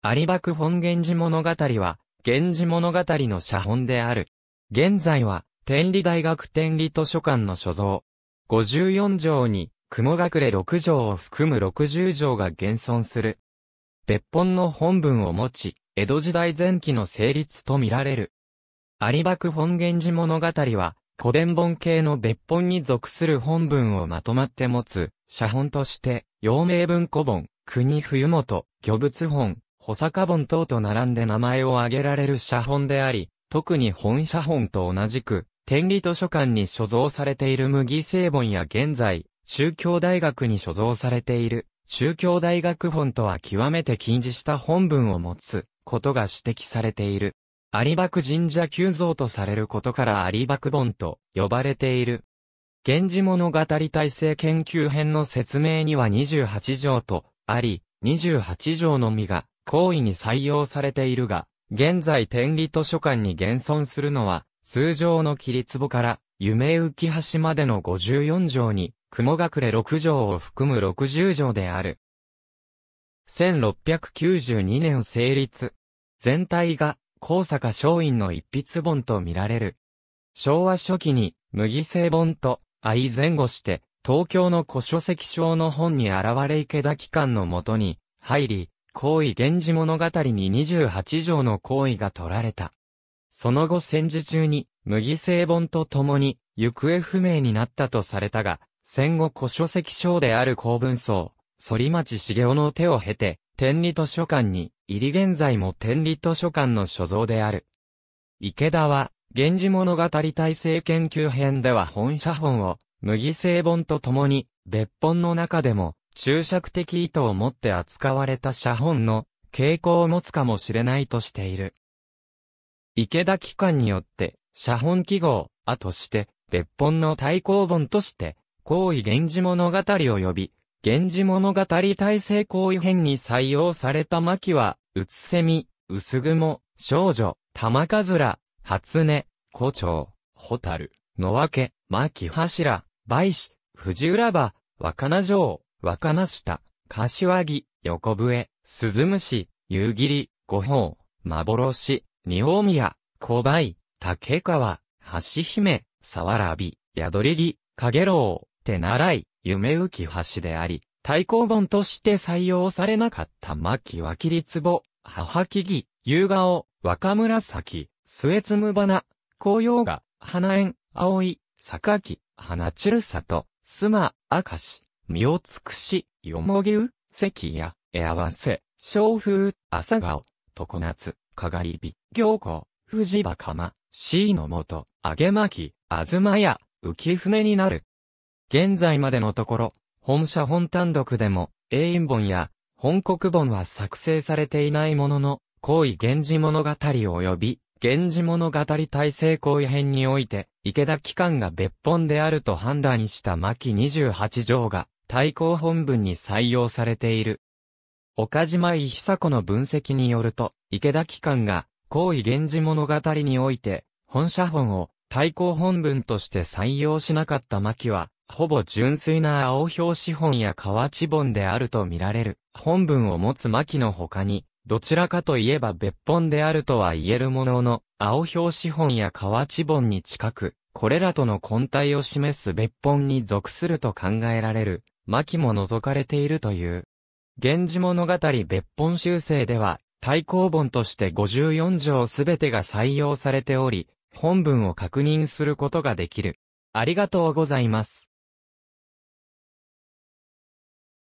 有幕本源氏物語は、源氏物語の写本である。現在は、天理大学天理図書館の所蔵。54条に、雲隠れ6条を含む60条が現存する。別本の本文を持ち、江戸時代前期の成立と見られる。有幕本源氏物語は、古伝本系の別本に属する本文をまとまって持つ、写本として、陽明文庫本、国冬元、漁物本、保坂本等と並んで名前を挙げられる写本であり、特に本写本と同じく、天理図書館に所蔵されている麦製本や現在、中京大学に所蔵されている、中京大学本とは極めて禁じした本文を持つ、ことが指摘されている。有爆神社急増とされることから有爆本と呼ばれている。源氏物語体制研究編の説明には28条とあり、28条のみが行為に採用されているが、現在天理図書館に現存するのは、通常の切り壺から、夢浮橋までの54条に、雲隠れ6条を含む60条である。1692年成立。全体が、高坂松陰の一筆本と見られる。昭和初期に、麦製本と、相前後して、東京の古書籍賞の本に現れ池田機関のもとに、入り、皇位源氏物語に28条の皇位が取られた。その後戦時中に、麦製本と共に、行方不明になったとされたが、戦後古書籍賞である公文層、反町茂雄の手を経て、天理図書館に、入り現在も天理図書館の所蔵である。池田は、源氏物語体制研究編では本社本を、麦製本と共に、別本の中でも、注釈的意図を持って扱われた写本の傾向を持つかもしれないとしている。池田機関によって、写本記号、あとして、別本の対抗本として、行為源氏物語を呼び、源氏物語体制行為編に採用された巻は、うつせみ、うすぐも、少女、玉かずら、初音、胡蝶、ホタル、のわけ、巻柱、梅子、藤浦場、若菜城、若菜下、柏木、横笛、鈴虫、夕霧、五宝、幻、二大宮、小梅、竹川、橋姫、沢らび、宿り木、影楼、手習い、夢浮き橋であり、対抗本として採用されなかった牧脇立壺、母木木、夕顔、若紫、末摘む花、紅葉が、花園、葵、榊、花散る里、妻、明石、身を尽くし、よもぎう、関や、え合わせ、小風、朝顔、常夏、かがりび、行子、藤場釜、C のもと、揚げまき、あずまや、浮船になる。現在までのところ、本社本単独でも、永遠本や、本国本は作成されていないものの、行為源氏物語及び、源氏物語大成功編において、池田機関が別本であると判断した牧28条が、対抗本文に採用されている。岡島伊久子の分析によると、池田機関が、高位源氏物語において、本社本を対抗本文として採用しなかった牧は、ほぼ純粋な青表紙本や河内本であると見られる。本文を持つ牧の他に、どちらかといえば別本であるとは言えるものの、青表紙本や河内本に近く、これらとの混体を示す別本に属すると考えられる。巻も覗かれているという。源氏物語別本修正では、対抗本として54条すべてが採用されており、本文を確認することができる。ありがとうございます。